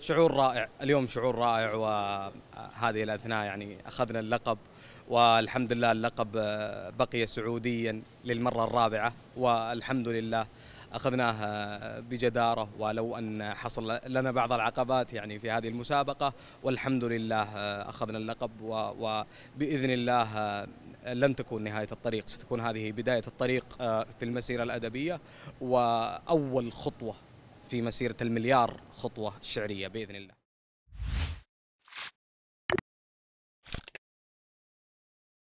شعور رائع اليوم شعور رائع وهذه الاثناء يعني اخذنا اللقب والحمد لله اللقب بقي سعوديا للمره الرابعه والحمد لله اخذناه بجداره ولو ان حصل لنا بعض العقبات يعني في هذه المسابقه والحمد لله اخذنا اللقب وباذن الله لن تكون نهايه الطريق ستكون هذه بدايه الطريق في المسيره الادبيه واول خطوه في مسيرة المليار خطوة شعرية بإذن الله